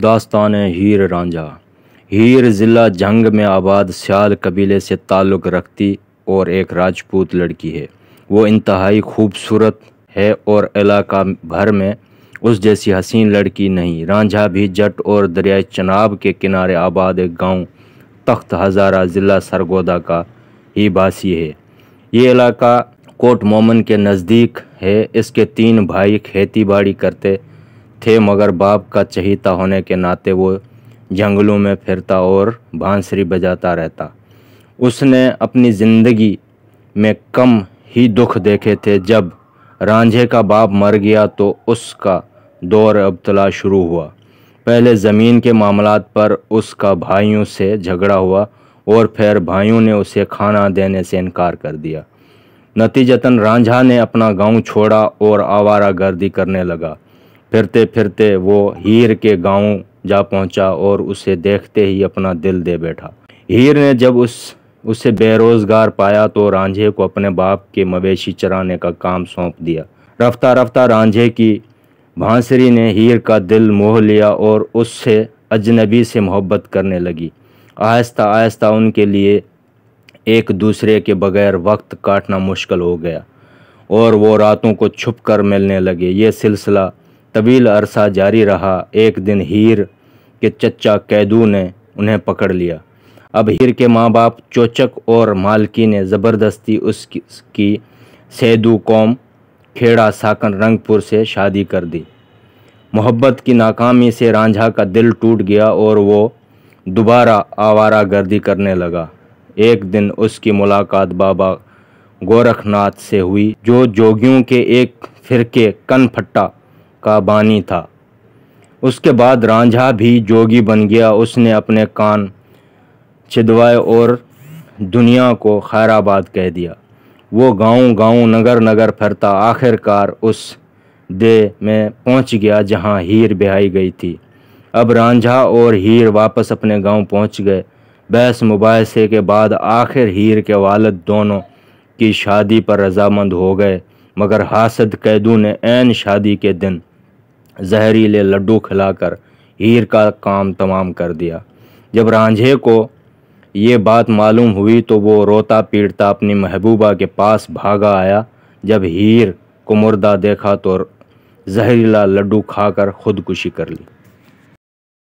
दास्तान हीर रांझा हीर ज़िला जंग में आबाद सियाल कबीले से ताल्लुक़ रखती और एक राजपूत लड़की है वो इंतहाई खूबसूरत है और इलाका भर में उस जैसी हसीन लड़की नहीं रांझा भी जट और दरियाए चनाब के किनारे आबाद एक गाँव तख्त हज़ारा ज़िला सरगोदा का ही बासी है ये इलाका कोट मोमन के नज़दीक है इसके तीन भाई खेती बाड़ी करते थे मगर बाप का चहीता होने के नाते वो जंगलों में फिरता और बांसुरी बजाता रहता उसने अपनी ज़िंदगी में कम ही दुख देखे थे जब रांझे का बाप मर गया तो उसका दौर अबतला शुरू हुआ पहले ज़मीन के मामला पर उसका भाइयों से झगड़ा हुआ और फिर भाइयों ने उसे खाना देने से इनकार कर दिया नतीजतन रांझा ने अपना गांव छोड़ा और आवारा गर्दी करने लगा फिरते फिरते वो हीर के गांव जा पहुंचा और उसे देखते ही अपना दिल दे बैठा हीर ने जब उस उसे बेरोज़गार पाया तो रांझे को अपने बाप के मवेशी चराने का काम सौंप दिया रफ्ता रफ्ता रांझे की भांसरी ने हीर का दिल मोह लिया और उससे अजनबी से मोहब्बत करने लगी आहिस्ता आहिस्ता उनके लिए एक दूसरे के बगैर वक्त काटना मुश्किल हो गया और वो रातों को छुप कर मिलने लगे ये सिलसिला तवील अरसा जारी रहा एक दिन हीर के चचा कैदू ने उन्हें पकड़ लिया अब हीर के माँ बाप चोचक और मालकी ने ज़बरदस्ती उसकी सैदू कौम खेड़ा साकन रंगपुर से शादी कर दी मोहब्बत की नाकामी से रांझा का दिल टूट गया और वो दोबारा आवारा गर्दी करने लगा एक दिन उसकी मुलाकात बाबा गोरखनाथ से हुई जो जोगियों के एक फिरके कन फट्टा का बानी था उसके बाद रांझा भी जोगी बन गया उसने अपने कान छिदवाए और दुनिया को खैराबाद कह दिया वो गांव गांव नगर नगर फिरता आखिरकार उस दे में पहुंच गया जहां हीर बिहाई गई थी अब रांझा और हीर वापस अपने गांव पहुंच गए बहस मुबासे के बाद आखिर हीर के वालद दोनों की शादी पर रजामंद हो गए मगर हासद कैदू ने एन शादी के दिन जहरीले लड्डू खिलाकर हीर का काम तमाम कर दिया जब रांझे को ये बात मालूम हुई तो वो रोता पीटता अपनी महबूबा के पास भागा आया जब हीर को मुर्दा देखा तो जहरीला लड्डू खाकर खुदकुशी कर ली